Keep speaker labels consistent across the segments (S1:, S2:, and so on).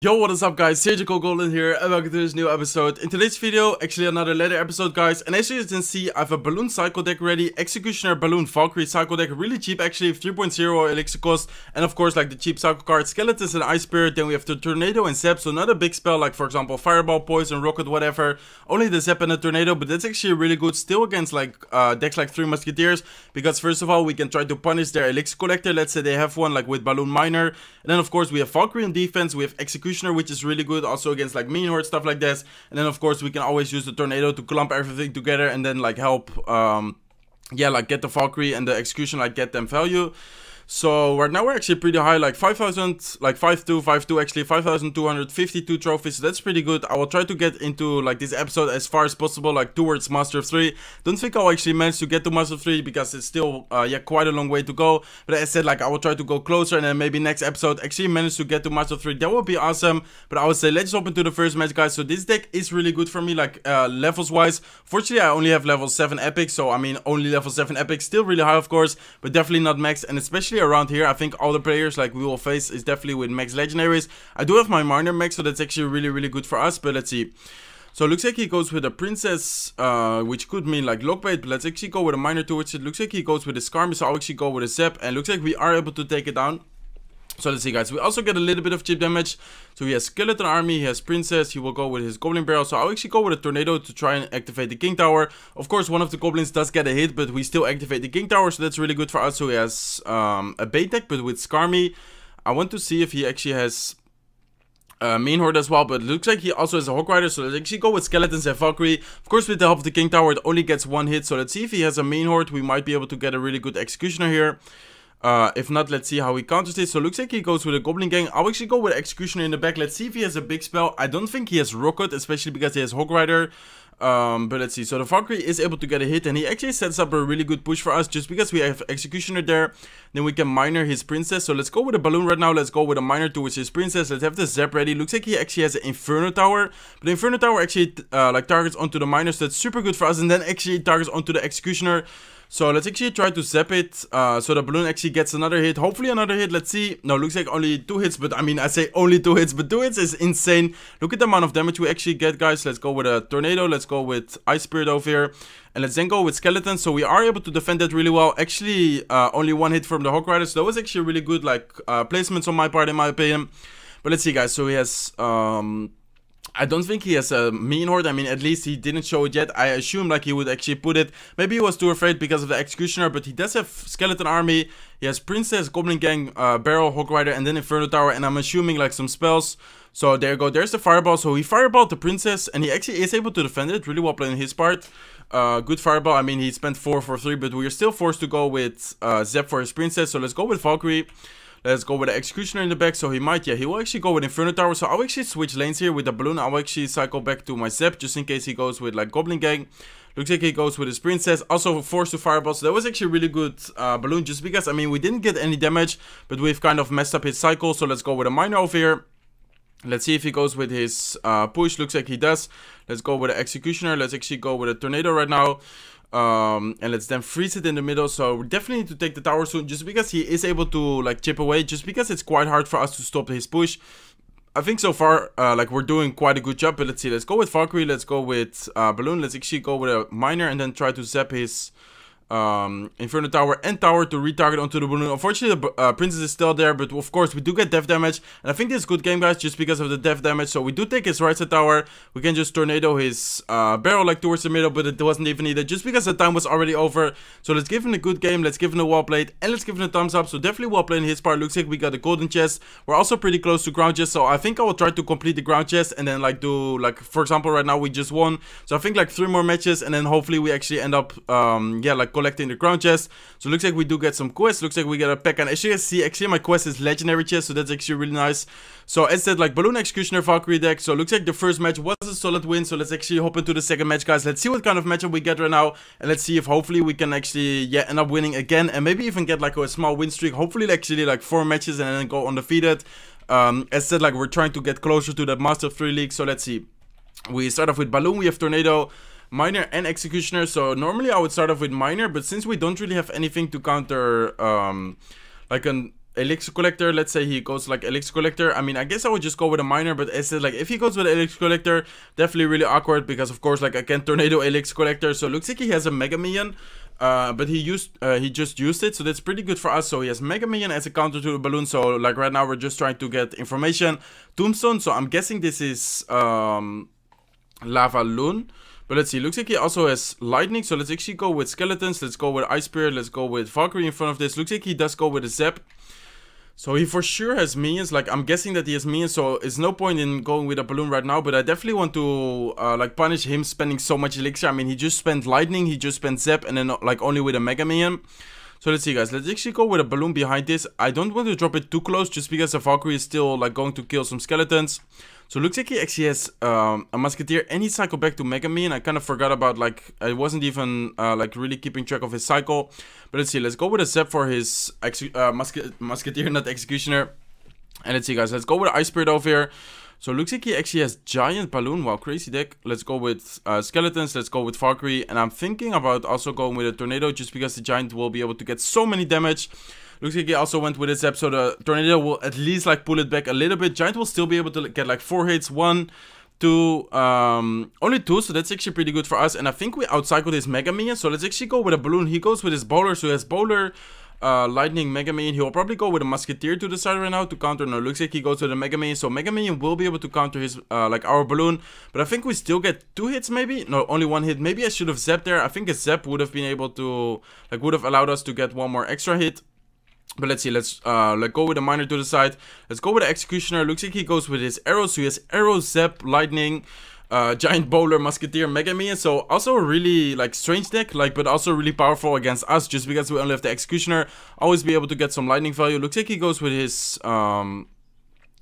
S1: Yo, what is up guys, Surgical Golden here and welcome to this new episode. In today's video, actually another later episode guys, and as you can see, I have a Balloon Cycle deck ready, Executioner Balloon Valkyrie Cycle deck, really cheap actually, 3.0 elixir cost, and of course like the cheap cycle cards, Skeletons and Ice Spirit, then we have the Tornado and Zap, so not a big spell like for example Fireball, Poison, Rocket, whatever, only the Zap and the Tornado, but that's actually really good still against like uh, decks like 3 Musketeers, because first of all we can try to punish their elixir collector, let's say they have one like with Balloon Miner, and then of course we have Valkyrie in defense, we have Executioner Executioner, which is really good also against like Mean Horde, stuff like this. And then of course we can always use the Tornado to clump everything together and then like help, um, yeah, like get the Valkyrie and the Execution, like get them value. So right now we're actually pretty high, like 5,000, like 5,2, 5,2 actually, 5,252 trophies. That's pretty good. I will try to get into like this episode as far as possible, like towards Master 3. Don't think I'll actually manage to get to Master 3 because it's still, uh, yeah, quite a long way to go. But as I said, like I will try to go closer and then maybe next episode actually manage to get to Master 3. That would be awesome. But I would say let's hop into the first match, guys. So this deck is really good for me, like uh, levels wise. Fortunately, I only have level 7 epic. So I mean, only level 7 epic, still really high, of course, but definitely not max. And especially around here. I think all the players like we will face is definitely with max legendaries. I do have my minor max, so that's actually really, really good for us, but let's see. So looks like he goes with a princess, uh, which could mean like lockbait, but let's actually go with a minor too. which it looks like he goes with a skarm, so I'll actually go with a zap, and looks like we are able to take it down. So let's see guys, we also get a little bit of chip damage. So he has Skeleton Army, he has Princess, he will go with his Goblin Barrel. So I'll actually go with a Tornado to try and activate the King Tower. Of course, one of the Goblins does get a hit, but we still activate the King Tower, so that's really good for us. So he has um, a bait deck, but with Skarmy. I want to see if he actually has a uh, main horde as well, but looks like he also has a Hawk Rider, so let's actually go with Skeletons and Valkyrie. Of course, with the help of the King Tower, it only gets one hit, so let's see if he has a main horde. We might be able to get a really good Executioner here. Uh, if not, let's see how he counters it. So looks like he goes with a Goblin Gang. I'll actually go with Executioner in the back. Let's see if he has a big spell. I don't think he has Rocket, especially because he has Hog Rider. Um, but let's see. So the Valkyrie is able to get a hit and he actually sets up a really good push for us just because we have Executioner there. Then we can Miner his Princess. So let's go with a Balloon right now. Let's go with a Miner towards his Princess. Let's have the Zap ready. Looks like he actually has an Inferno Tower. But the Inferno Tower actually uh, like targets onto the Miner. So that's super good for us. And then actually targets onto the Executioner. So let's actually try to zap it, uh, so the balloon actually gets another hit, hopefully another hit, let's see. No, looks like only two hits, but I mean, I say only two hits, but two hits is insane. Look at the amount of damage we actually get, guys. Let's go with a tornado, let's go with Ice Spirit over here, and let's then go with Skeleton. So we are able to defend that really well. Actually, uh, only one hit from the Hawk Rider, so that was actually really good, like, uh, placements on my part, in my opinion. But let's see, guys, so he has, um... I don't think he has a mean horde. I mean, at least he didn't show it yet. I assume like he would actually put it. Maybe he was too afraid because of the executioner, but he does have skeleton army. He has princess, goblin gang, uh, barrel, hawk rider, and then inferno tower. And I'm assuming like some spells. So there you go. There's the fireball. So he fireballed the princess, and he actually is able to defend it. Really well played on his part. Uh, good fireball. I mean, he spent four for three, but we are still forced to go with uh, Zep for his princess. So let's go with Valkyrie. Let's go with the Executioner in the back. So he might, yeah, he will actually go with Inferno Tower. So I'll actually switch lanes here with the Balloon. I'll actually cycle back to my Zep just in case he goes with like Goblin Gang. Looks like he goes with his princess. Also forced to fireball. So that was actually really good uh, balloon. Just because, I mean, we didn't get any damage. But we've kind of messed up his cycle. So let's go with a miner over here. Let's see if he goes with his uh, push. Looks like he does. Let's go with the executioner. Let's actually go with a tornado right now um and let's then freeze it in the middle so we definitely need to take the tower soon just because he is able to like chip away just because it's quite hard for us to stop his push I think so far, uh, like we're doing quite a good job. But let's see. Let's go with Valkyrie. Let's go with uh, Balloon. Let's actually go with a miner and then try to zap his um, Inferno Tower and Tower to retarget onto the balloon. Unfortunately, the uh, Princess is still there, but of course, we do get death damage. And I think this is good game, guys, just because of the death damage. So we do take his right side tower. We can just tornado his uh, barrel like towards the middle, but it wasn't even needed just because the time was already over. So let's give him a good game. Let's give him a well played and let's give him a thumbs up. So definitely well played in his part. Looks like we got a golden chest. We're also pretty close to ground chest. So I think I will try to complete the ground chest and then like do like, for example, right now we just won. So I think like three more matches and then hopefully we actually end up, um, yeah, like collecting the crown chest. So looks like we do get some quests. Looks like we get a pack. And as you see, actually my quest is legendary chest. So that's actually really nice. So as said, like Balloon Executioner Valkyrie deck. So looks like the first match was a solid win. So let's actually hop into the second match, guys. Let's see what kind of matchup we get right now. And let's see if hopefully we can actually, yeah, end up winning again. And maybe even get like a small win streak. Hopefully actually like four matches and then go undefeated. Um, as said, like we're trying to get closer to that Master 3 League. So let's see. We start off with Balloon, we have Tornado, miner and executioner so normally i would start off with miner but since we don't really have anything to counter um like an elixir collector let's say he goes like elixir collector i mean i guess i would just go with a miner but i said like if he goes with elixir collector definitely really awkward because of course like i can tornado elixir collector so looks like he has a mega million uh, but he used uh, he just used it so that's pretty good for us so he has mega million as a counter to the balloon so like right now we're just trying to get information tombstone so i'm guessing this is um lava loon but let's see, looks like he also has lightning, so let's actually go with skeletons, let's go with ice spirit, let's go with Valkyrie in front of this. Looks like he does go with a zap. So he for sure has minions, like I'm guessing that he has minions, so it's no point in going with a balloon right now, but I definitely want to uh, like punish him spending so much elixir. I mean, he just spent lightning, he just spent zap, and then like only with a mega minion. So let's see guys, let's actually go with a balloon behind this. I don't want to drop it too close just because the Valkyrie is still like going to kill some skeletons. So looks like he actually has um, a Musketeer and he cycled back to Mega Man. I kind of forgot about like, I wasn't even uh, like really keeping track of his cycle. But let's see, let's go with a Zep for his uh, musket Musketeer, not Executioner. And let's see guys, let's go with Ice Spirit over here. So looks like he actually has Giant Balloon, wow crazy deck. Let's go with uh, Skeletons, let's go with Valkyrie. And I'm thinking about also going with a Tornado just because the Giant will be able to get so many damage. Looks like he also went with his zap, so the uh, tornado will at least like pull it back a little bit. Giant will still be able to get like four hits, one, two, um, only two, so that's actually pretty good for us. And I think we outcycle his Mega Minion, so let's actually go with a balloon. He goes with his bowler, so he has bowler, uh, Lightning, Mega Minion. He'll probably go with a Musketeer to the side right now to counter. No, looks like he goes with a Mega Minion. So Mega Minion will be able to counter his, uh, like our Balloon. But I think we still get two hits maybe. No, only one hit. Maybe I should have zapped there. I think a Zap would have been able to, like would have allowed us to get one more extra hit. But let's see, let's uh, let go with the miner to the side. Let's go with the executioner. Looks like he goes with his arrows. So he has arrow, zap, lightning, uh, giant bowler, musketeer, mega minion. So also really like strange deck, like but also really powerful against us just because we only have the executioner. Always be able to get some lightning value. Looks like he goes with his um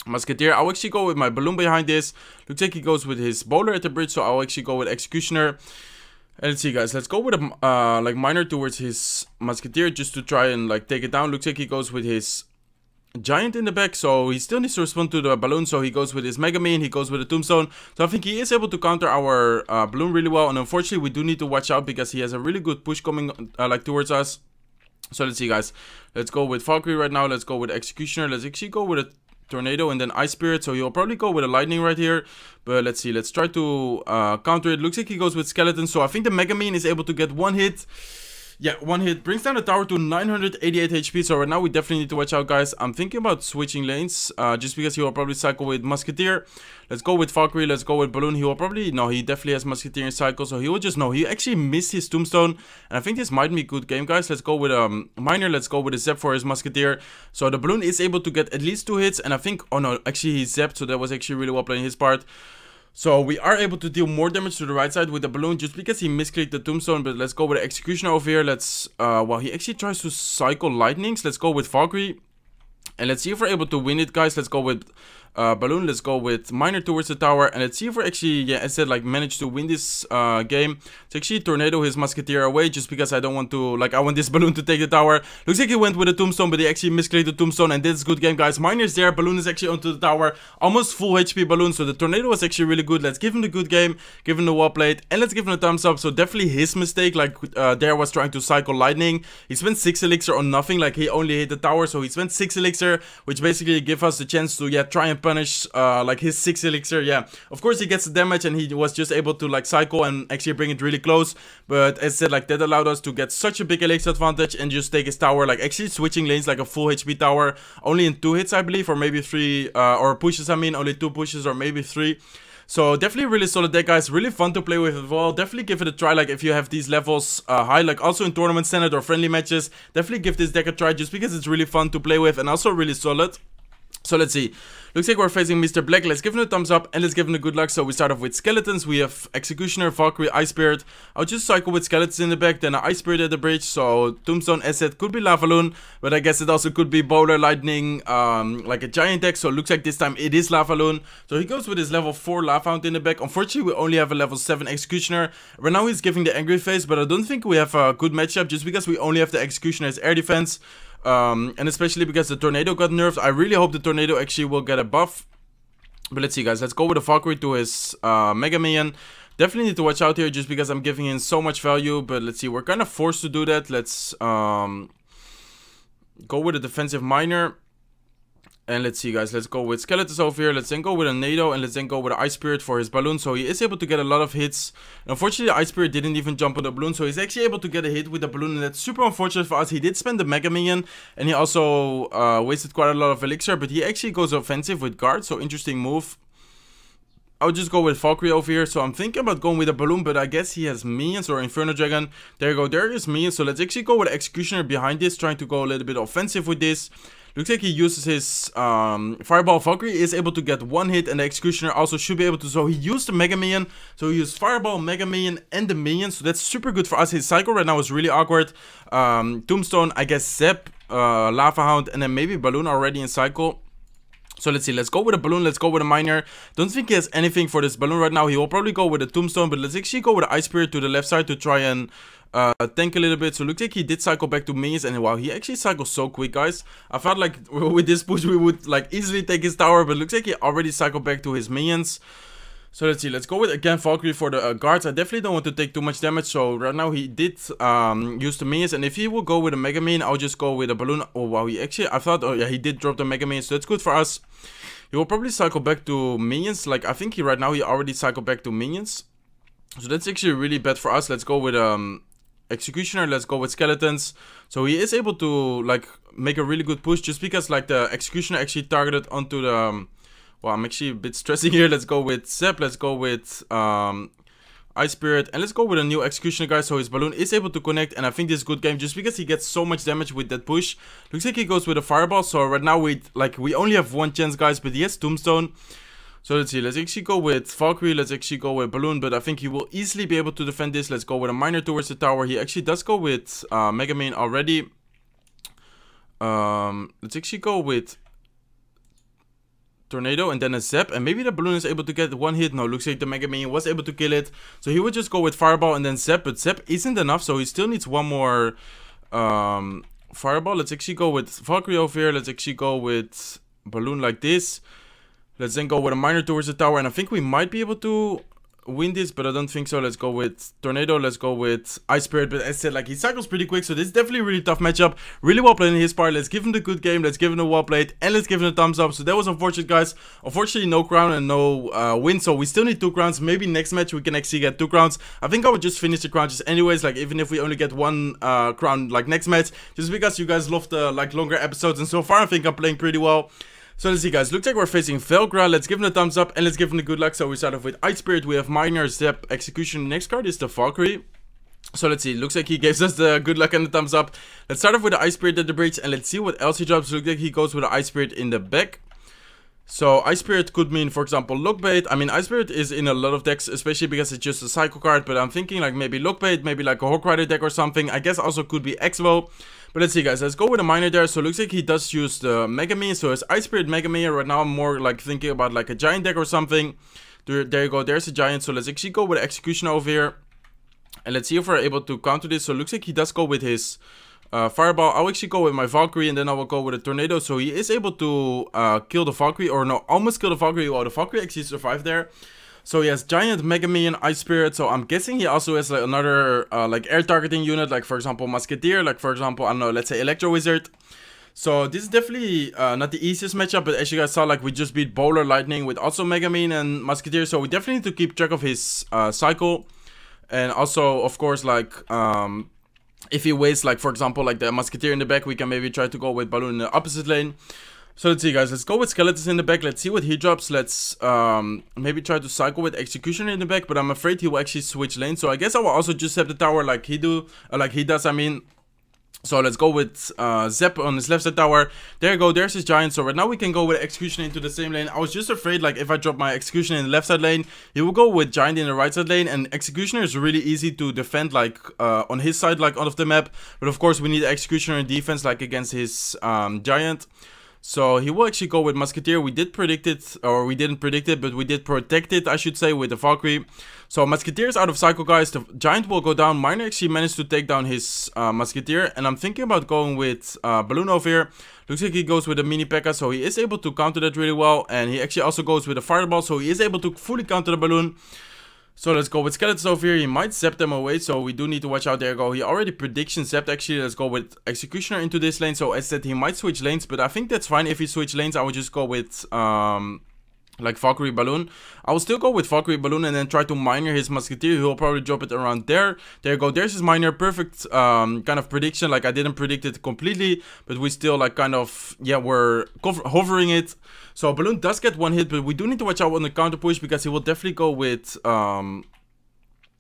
S1: Musketeer. I'll actually go with my balloon behind this. Looks like he goes with his bowler at the bridge, so I'll actually go with Executioner let's see, guys. Let's go with a uh, like miner towards his musketeer just to try and like take it down. Looks like he goes with his giant in the back, so he still needs to respond to the balloon. So he goes with his Mega Man, he goes with the Tombstone. So I think he is able to counter our uh, balloon really well. And unfortunately, we do need to watch out because he has a really good push coming uh, like towards us. So let's see, guys. Let's go with Valkyrie right now. Let's go with Executioner. Let's actually go with a tornado and then ice spirit so he'll probably go with a lightning right here but let's see let's try to uh, counter it looks like he goes with skeleton so i think the mega mean is able to get one hit yeah, one hit brings down the tower to 988 HP. So right now we definitely need to watch out, guys. I'm thinking about switching lanes uh, just because he will probably cycle with Musketeer. Let's go with Valkyrie. Let's go with Balloon. He will probably... No, he definitely has Musketeer in cycle. So he will just... No, he actually missed his Tombstone. And I think this might be a good game, guys. Let's go with um, Miner. Let's go with a zap for his Musketeer. So the Balloon is able to get at least two hits. And I think... Oh, no. Actually, he zapped. So that was actually really well played his part. So we are able to deal more damage to the right side with the balloon just because he misclicked the tombstone. But let's go with the executioner over here. Let's, uh, well, he actually tries to cycle lightnings. Let's go with Valkyrie. And let's see if we're able to win it, guys. Let's go with uh, balloon. Let's go with miner towards the tower. And let's see if we actually, yeah, I said like managed to win this uh, game. to actually tornado his musketeer away just because I don't want to, like I want this balloon to take the tower. Looks like he went with a tombstone, but he actually misclicked the tombstone. And this good game, guys. Miner's there. Balloon is actually onto the tower. Almost full HP balloon. So the tornado was actually really good. Let's give him the good game. Give him the wall plate. And let's give him a thumbs up. So definitely his mistake. Like uh, there was trying to cycle lightning. He spent 6 elixir on nothing. Like he only hit the tower. So he spent 6 elixir, which basically give us the chance to, yeah, try and punish uh, like his 6 elixir. Yeah, of course he gets the damage and he was just able to like cycle and actually bring it really close. But as I said, like that allowed us to get such a big elixir advantage and just take his tower. Like actually switching lanes like a full HP tower only in two hits I believe or maybe three uh, or pushes I mean only two pushes or maybe three. So definitely really solid deck guys, really fun to play with as well, definitely give it a try like if you have these levels uh, high, like also in tournament standard or friendly matches, definitely give this deck a try just because it's really fun to play with and also really solid. So let's see. Looks like we're facing Mr. Black. Let's give him a thumbs up and let's give him a good luck. So we start off with skeletons. We have Executioner, Valkyrie, Ice Spirit. I'll just cycle with skeletons in the back, then an Ice Spirit at the bridge. So Tombstone asset could be Lavaloon, but I guess it also could be Bowler Lightning, um, like a giant deck. So it looks like this time it is Lavaloon. So he goes with his level 4 Lavaloon in the back. Unfortunately, we only have a level 7 Executioner. Right now he's giving the Angry Face, but I don't think we have a good matchup just because we only have the Executioner's air defense. Um, and especially because the Tornado got nerfed. I really hope the Tornado actually will get a buff. But let's see, guys. Let's go with the Valkyrie to his uh, Mega Million. Definitely need to watch out here just because I'm giving in so much value. But let's see. We're kind of forced to do that. Let's um, go with a defensive miner. And let's see guys, let's go with Skeletus over here, let's then go with a NATO, and let's then go with an Ice Spirit for his Balloon, so he is able to get a lot of hits. Unfortunately, Ice Spirit didn't even jump on the Balloon, so he's actually able to get a hit with the Balloon, and that's super unfortunate for us. He did spend the Mega Minion, and he also uh, wasted quite a lot of Elixir, but he actually goes offensive with Guard, so interesting move. I'll just go with Valkyrie over here. So I'm thinking about going with a Balloon, but I guess he has minions or Inferno Dragon. There you go. There is minions. So let's actually go with Executioner behind this, trying to go a little bit offensive with this. Looks like he uses his um, Fireball Valkyrie, is able to get one hit and the Executioner also should be able to. So he used the Mega Minion, so he used Fireball, Mega Minion and the Minion, so that's super good for us. His cycle right now is really awkward. Um, Tombstone, I guess Zep, uh, Lava Hound and then maybe Balloon already in cycle. So let's see, let's go with a balloon, let's go with a miner. Don't think he has anything for this balloon right now. He will probably go with a tombstone, but let's actually go with an ice spirit to the left side to try and uh, tank a little bit. So looks like he did cycle back to minions and wow, he actually cycles so quick, guys. I felt like with this push we would like easily take his tower, but looks like he already cycled back to his minions. So let's see, let's go with again Valkyrie for the uh, guards. I definitely don't want to take too much damage, so right now he did um, use the minions. And if he will go with a Mega Mean, I'll just go with a Balloon. Oh wow, he actually, I thought, oh yeah, he did drop the Mega Man, so that's good for us. He will probably cycle back to minions, like I think he right now he already cycled back to minions. So that's actually really bad for us. Let's go with um, executioner let's go with skeletons so he is able to like make a really good push just because like the executioner actually targeted onto the um, well, I'm actually a bit stressing here. Let's go with sep Let's go with um, Ice Spirit. And let's go with a new Executioner guy. So his balloon is able to connect. And I think this is good game just because he gets so much damage with that push. Looks like he goes with a Fireball. So right now we like we only have one chance, guys. But he has Tombstone. So let's see. Let's actually go with Valkyrie. Let's actually go with Balloon. But I think he will easily be able to defend this. Let's go with a Miner towards the tower. He actually does go with uh, Mega Man already. Um, let's actually go with tornado and then a zap and maybe the balloon is able to get one hit no looks like the mega Man was able to kill it so he would just go with fireball and then zap but zap isn't enough so he still needs one more um fireball let's actually go with valkyrie over here let's actually go with balloon like this let's then go with a miner towards the tower and i think we might be able to Windies, but I don't think so. Let's go with Tornado. Let's go with Ice Spirit. But as I said, like he cycles pretty quick, so this is definitely a really tough matchup. Really well played in his part. Let's give him the good game. Let's give him the well played, and let's give him a thumbs up. So that was unfortunate, guys. Unfortunately, no crown and no uh, win, so we still need two crowns. Maybe next match we can actually get two crowns. I think I would just finish the crown just anyways. Like even if we only get one uh, crown, like next match, just because you guys love the like longer episodes, and so far I think I'm playing pretty well. So let's see guys, looks like we're facing Velgra, let's give him a thumbs up and let's give him the good luck. So we start off with Ice Spirit, we have Minor, Zep, Execution, next card is the Valkyrie. So let's see, looks like he gives us the good luck and the thumbs up. Let's start off with the Ice Spirit at the bridge and let's see what else he drops. Looks like he goes with the Ice Spirit in the back. So Ice Spirit could mean, for example, Lockbait. I mean, Ice Spirit is in a lot of decks, especially because it's just a Psycho card. But I'm thinking like maybe Lockbait, maybe like a Hawk Rider deck or something. I guess also could be Exvo. But let's see, guys. Let's go with a Miner there. So looks like he does use the Megami. So his Ice Spirit Megami. Right now I'm more like thinking about like a Giant deck or something. There, there you go. There's a Giant. So let's actually go with Execution over here. And let's see if we're able to counter this. So looks like he does go with his uh, Fireball, I'll actually go with my Valkyrie and then I will go with a Tornado. So he is able to uh, kill the Valkyrie or no, almost kill the Valkyrie. While the Valkyrie actually survived there. So he has Giant, Mega Man, Ice Spirit. So I'm guessing he also has like, another uh, like air targeting unit. Like for example, Musketeer. Like for example, I don't know, let's say Electro Wizard. So this is definitely uh, not the easiest matchup, but as you guys saw, like we just beat Bowler Lightning with also Mega Mean and Musketeer. So we definitely need to keep track of his uh, cycle. And also, of course, like um, if he waits, like for example, like the Musketeer in the back, we can maybe try to go with Balloon in the opposite lane. So let's see guys, let's go with Skeletons in the back, let's see what he drops, let's um, maybe try to cycle with execution in the back, but I'm afraid he will actually switch lane. so I guess I will also just have the tower like he do, uh, like he does, I mean, so let's go with uh, Zep on his left side tower. There you go. There's his giant. So right now we can go with Execution into the same lane. I was just afraid like if I drop my Execution in the left side lane, he will go with giant in the right side lane. And Executioner is really easy to defend like uh, on his side like out of the map. But of course we need Executioner in defense like against his um, giant. So he will actually go with Musketeer. We did predict it, or we didn't predict it, but we did protect it, I should say, with the Valkyrie. So Musketeer is out of cycle, guys. The Giant will go down. Miner actually managed to take down his uh, Musketeer. And I'm thinking about going with uh, Balloon over here. Looks like he goes with a Mini P.E.K.K.A. So he is able to counter that really well. And he actually also goes with a Fireball. So he is able to fully counter the Balloon. So let's go with Skeleton over here. He might zap them away, so we do need to watch out. There go. He already prediction zapped actually. Let's go with Executioner into this lane. So as said, he might switch lanes, but I think that's fine. If he switch lanes, I would just go with... Um, like Valkyrie Balloon. I will still go with Valkyrie Balloon and then try to miner his Musketeer. He'll probably drop it around there. There you go. There's his miner. Perfect um, kind of prediction. Like I didn't predict it completely, but we still like kind of, yeah, we're hovering it. So Balloon does get one hit, but we do need to watch out on the counter push because he will definitely go with um,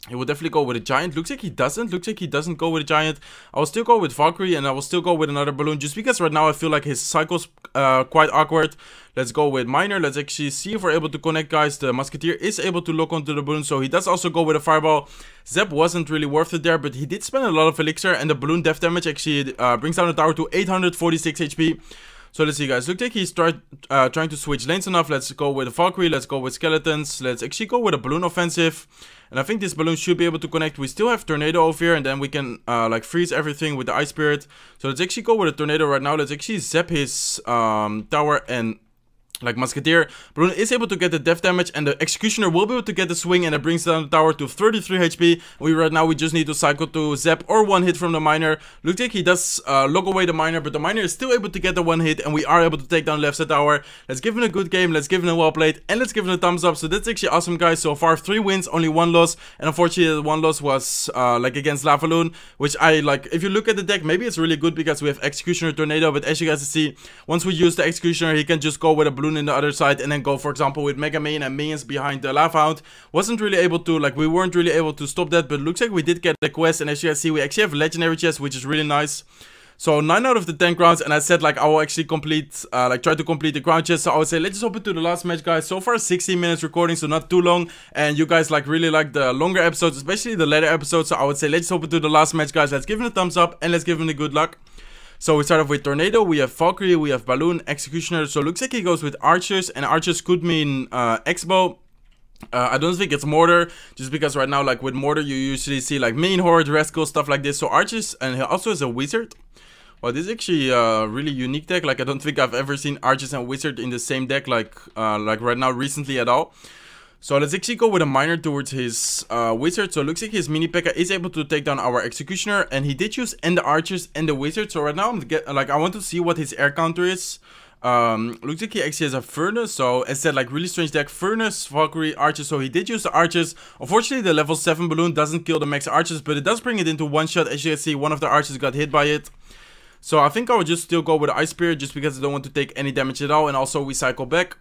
S1: he would definitely go with a giant. Looks like he doesn't. Looks like he doesn't go with a giant. I will still go with Valkyrie and I will still go with another balloon just because right now I feel like his cycle's uh, quite awkward. Let's go with Miner. Let's actually see if we're able to connect, guys. The Musketeer is able to lock onto the balloon, so he does also go with a Fireball. Zeb wasn't really worth it there, but he did spend a lot of Elixir and the balloon death damage actually uh, brings down the tower to 846 HP. So let's see guys, Look, like he's tried, uh, trying to switch lanes enough. Let's go with a Valkyrie, let's go with Skeletons, let's actually go with a Balloon offensive. And I think this Balloon should be able to connect. We still have Tornado over here and then we can uh, like freeze everything with the Ice Spirit. So let's actually go with a Tornado right now. Let's actually zap his um, tower and like Musketeer, Bruno is able to get the death damage and the Executioner will be able to get the swing and it brings down the tower to 33 HP. We right now, we just need to cycle to Zap or one hit from the Miner. Looks like he does uh, lock away the Miner, but the Miner is still able to get the one hit and we are able to take down left side tower. Let's give him a good game, let's give him a well played and let's give him a thumbs up. So that's actually awesome guys. So far, three wins, only one loss and unfortunately the one loss was uh, like against Lavaloon, which I like, if you look at the deck, maybe it's really good because we have Executioner Tornado, but as you guys see, once we use the Executioner, he can just go with a blue balloon in the other side and then go for example with Mega Man and minions behind the Lava Hound. Wasn't really able to, like we weren't really able to stop that, but looks like we did get the quest and as you guys see we actually have legendary chest, which is really nice. So 9 out of the 10 crowns and I said like I will actually complete, uh, like try to complete the crown chest. So I would say let's just hop into the last match guys. So far 16 minutes recording so not too long and you guys like really like the longer episodes, especially the later episodes. So I would say let's hop into the last match guys. Let's give him a thumbs up and let's give him the good luck. So we start off with Tornado, we have Valkyrie, we have Balloon, Executioner. So looks like he goes with Archers, and Archers could mean uh, Expo. Uh, I don't think it's Mortar, just because right now, like with Mortar, you usually see like Mean Horde, Rascal, stuff like this. So Archers, and he also is a Wizard. Well, this is actually a uh, really unique deck. Like, I don't think I've ever seen Archers and Wizard in the same deck, like, uh, like right now, recently at all. So let's actually go with a miner towards his uh, wizard. So it looks like his mini P.E.K.K.A is able to take down our executioner. And he did use and the archers and the wizard. So right now I'm get, like I want to see what his air counter is. Um, looks like he actually has a furnace. So as said, like really strange deck. Furnace, Valkyrie, archers. So he did use the archers. Unfortunately, the level 7 balloon doesn't kill the max archers, but it does bring it into one shot. As you can see, one of the archers got hit by it. So I think I would just still go with Ice Spear just because I don't want to take any damage at all. And also we cycle back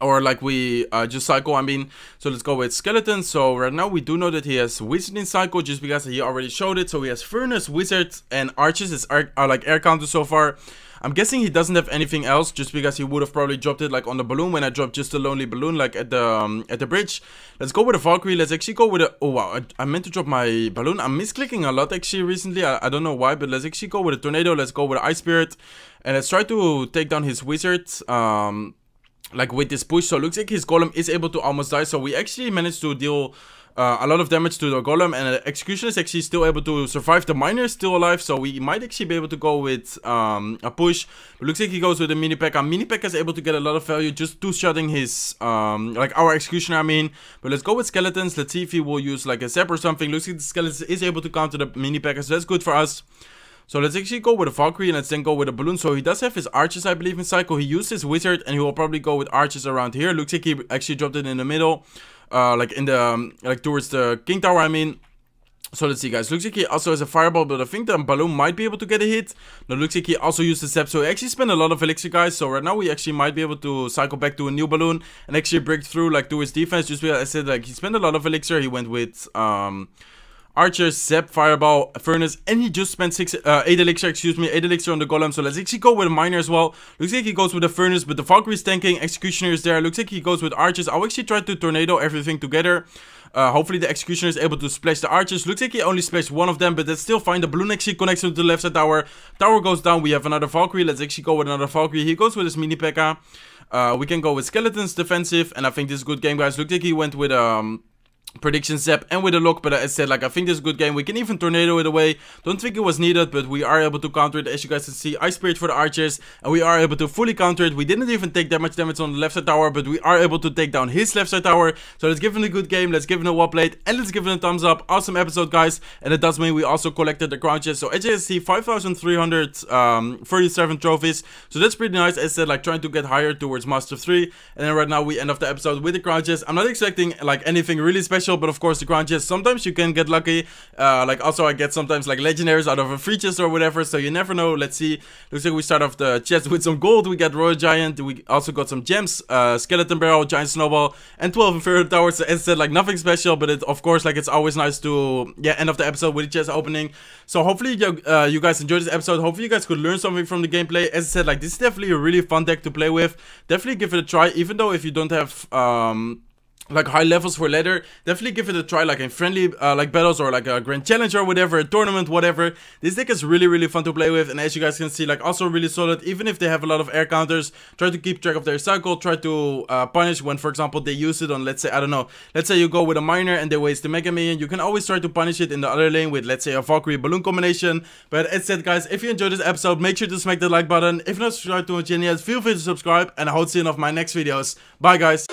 S1: or like we uh, just cycle. I mean so let's go with skeleton so right now we do know that he has wizard in just because he already showed it so he has furnace wizard and arches is are, uh, like air counters so far I'm guessing he doesn't have anything else just because he would have probably dropped it like on the balloon when I dropped just a lonely balloon like at the um, at the bridge. Let's go with a Valkyrie. Let's actually go with a... Oh wow, I, I meant to drop my balloon. I'm misclicking a lot actually recently. I, I don't know why, but let's actually go with a tornado. Let's go with ice spirit. And let's try to take down his wizard. Um, like with this push. So looks like his golem is able to almost die. So we actually managed to deal uh, a lot of damage to the golem and the execution is actually still able to survive the miner is still alive so we might actually be able to go with um, a push it looks like he goes with a mini P.E.K.K.A. mini P.E.K.K.A. is able to get a lot of value just to shutting his um, like our executioner I mean but let's go with skeletons let's see if he will use like a zap or something looks like the skeleton is able to counter the mini P.E.K.K.A. so that's good for us so let's actually go with a Valkyrie and let's then go with a Balloon. So he does have his archers, I believe, in cycle. He used his Wizard and he will probably go with archers around here. Looks like he actually dropped it in the middle. Uh, like in the, um, like towards the King Tower, I mean. So let's see guys, looks like he also has a fireball, but I think the balloon might be able to get a hit. Now looks like he also used the Zap, so he actually spent a lot of elixir guys, so right now we actually might be able to cycle back to a new balloon and actually break through like to his defense, just because I said like he spent a lot of elixir, he went with um Archer, Zep, Fireball, Furnace, and he just spent six, uh, 8 Elixir, excuse me, 8 Elixir on the Golem, so let's actually go with a Miner as well. Looks like he goes with the Furnace, but the is tanking, Executioner is there, looks like he goes with Archers. I'll actually try to Tornado everything together. Uh, hopefully the Executioner is able to splash the Archers. Looks like he only splashed one of them, but that's still fine. The Balloon actually connects him to the left side tower. Tower goes down, we have another Valkyrie, let's actually go with another Valkyrie. He goes with his Mini P.E.K.K.A. Uh, we can go with Skeletons defensive, and I think this is good game, guys. Looks like he went with... um prediction zap and with a lock but I said like I think this is a good game we can even tornado it away don't think it was needed but we are able to counter it as you guys can see ice spirit for the archers and we are able to fully counter it we didn't even take that much damage on the left side tower but we are able to take down his left side tower so let's give him a good game let's give him a wall plate and let's give him a thumbs up awesome episode guys and it does mean we also collected the crown chest so as you can see 5337 um, trophies so that's pretty nice as I said like trying to get higher towards master 3 and then right now we end off the episode with the crown chest I'm not expecting like anything really special special, but of course the ground chest, sometimes you can get lucky. Uh, like also I get sometimes like legendaries out of a free chest or whatever, so you never know. Let's see. Looks like we start off the chest with some gold. We got Royal Giant. We also got some gems, uh, Skeleton Barrel, Giant Snowball, and 12 Inferior Towers. As said, like nothing special, but it of course like it's always nice to yeah end of the episode with a chest opening. So hopefully you, uh, you guys enjoyed this episode. Hopefully you guys could learn something from the gameplay. As I said, like this is definitely a really fun deck to play with. Definitely give it a try, even though if you don't have um like high levels for later definitely give it a try like in friendly uh, like battles or like a grand challenge or whatever tournament whatever this deck is really really fun to play with and as you guys can see like also really solid even if they have a lot of air counters try to keep track of their cycle try to uh, punish when for example they use it on let's say i don't know let's say you go with a miner and they waste the mega million you can always try to punish it in the other lane with let's say a valkyrie balloon combination but as said guys if you enjoyed this episode make sure to smack the like button if not subscribed to my channel yet feel free to subscribe and i hope to see you in of my next videos bye guys